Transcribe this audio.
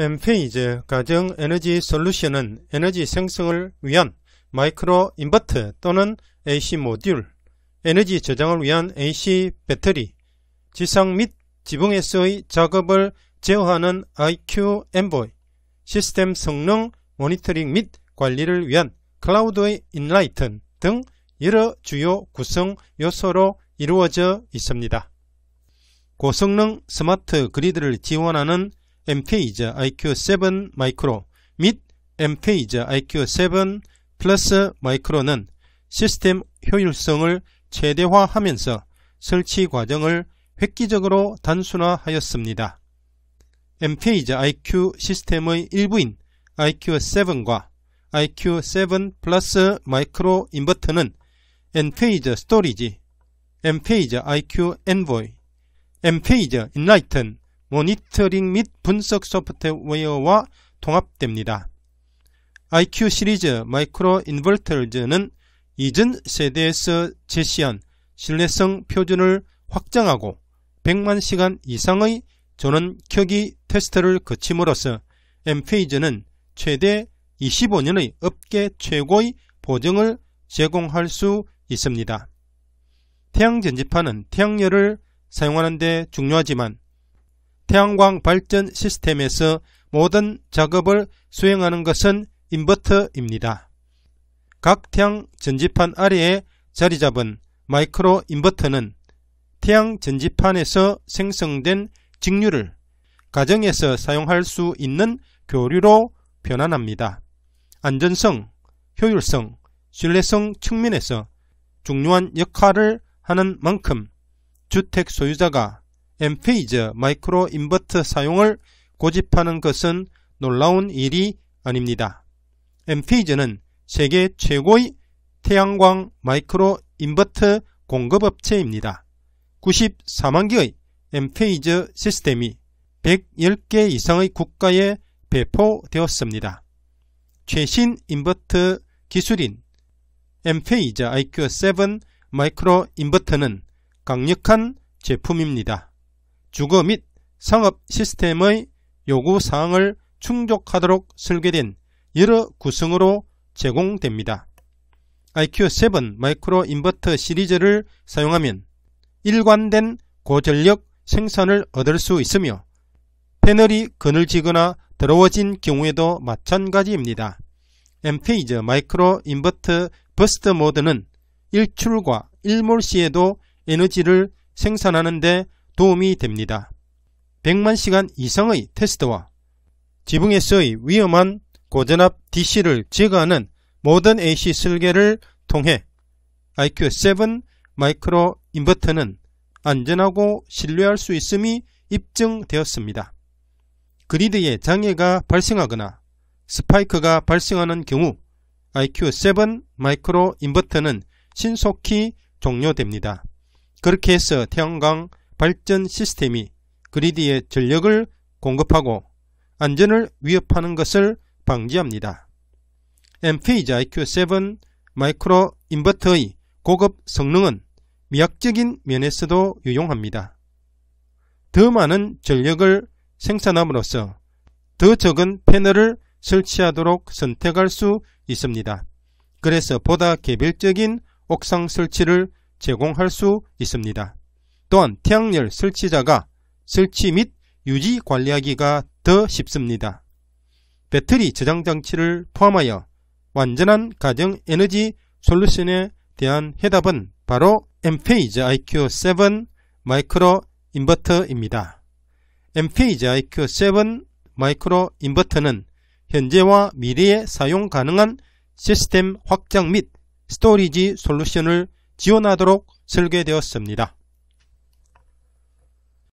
엠페이즈 가정 에너지 솔루션은 에너지 생성을 위한 마이크로 인버트 또는 AC 모듈, 에너지 저장을 위한 AC 배터리, 지상 및 지붕에서의 작업을 제어하는 IQ 엠보이, 시스템 성능 모니터링 및 관리를 위한 클라우드의 인라이튼 등 여러 주요 구성 요소로 이루어져 있습니다. 고성능 스마트 그리드를 지원하는 m 페이자 IQ7 마이크로 및 m 페이자 IQ7 플러스 마이크로는 시스템 효율성을 최대화하면서 설치 과정을 획기적으로 단순화하였습니다. m 페이자 IQ 시스템의 일부인 IQ7과 IQ7 플러스 마이크로 인버터는 N페이저 스토리지, M페이저 IQ 엔보이, M페이저 인라이튼 모니터링 및 분석 소프트웨어와 통합됩니다. IQ 시리즈 마이크로 인버터즈는 이전 세대에서 제시한 신뢰성 표준을 확장하고 100만 시간 이상의 전원 켜기 테스트를 거침으로써 m 페이즈는 최대 25년의 업계 최고의 보증을 제공할 수 있습니다. 태양전지판은 태양열을 사용하는 데 중요하지만 태양광 발전 시스템에서 모든 작업을 수행하는 것은 인버터입니다. 각 태양 전지판 아래에 자리 잡은 마이크로 인버터는 태양 전지판에서 생성된 직류를 가정에서 사용할 수 있는 교류로 변환합니다. 안전성, 효율성, 신뢰성 측면에서 중요한 역할을 하는 만큼 주택 소유자가 엠페이즈 마이크로 인버터 사용을 고집하는 것은 놀라운 일이 아닙니다. 엠페이즈는 세계 최고의 태양광 마이크로 인버터 공급업체입니다. 94만 개의 엠페이즈 시스템이 110개 이상의 국가에 배포되었습니다. 최신 인버터 기술인 엠페이즈 IQ7 마이크로 인버터는 강력한 제품입니다. 주거 및 상업 시스템의 요구사항을 충족하도록 설계된 여러 구성으로 제공됩니다. IQ7 마이크로 인버터 시리즈를 사용하면 일관된 고전력 생산을 얻을 수 있으며 패널이 그늘지거나 더러워진 경우에도 마찬가지입니다. m 페이즈 마이크로 인버터 버스트 모드는 일출과 일몰 시에도 에너지를 생산하는데 도움이 됩니다. 100만 시간 이상의 테스트와 지붕에서의 위험한 고전압 DC를 제거하는 모든 AC 설계를 통해 IQ7 마이크로 인버터는 안전하고 신뢰할 수 있음이 입증되었습니다. 그리드에 장애가 발생하거나 스파이크가 발생하는 경우 IQ7 마이크로 인버터는 신속히 종료됩니다. 그렇게 해서 태양광 발전 시스템이 그리드에 전력을 공급하고 안전을 위협하는 것을 방지합니다. 엠페이자 IQ7 마이크로 인버터의 고급 성능은 미학적인 면에서도 유용합니다. 더 많은 전력을 생산함으로써 더 적은 패널을 설치하도록 선택할 수 있습니다. 그래서 보다 개별적인 옥상 설치를 제공할 수 있습니다. 또한 태양열 설치자가 설치 및 유지 관리하기가 더 쉽습니다. 배터리 저장 장치를 포함하여 완전한 가정 에너지 솔루션에 대한 해답은 바로 엠페이즈 IQ7 마이크로 인버터입니다. 엠페이즈 IQ7 마이크로 인버터는 현재와 미래에 사용 가능한 시스템 확장 및 스토리지 솔루션을 지원하도록 설계되었습니다.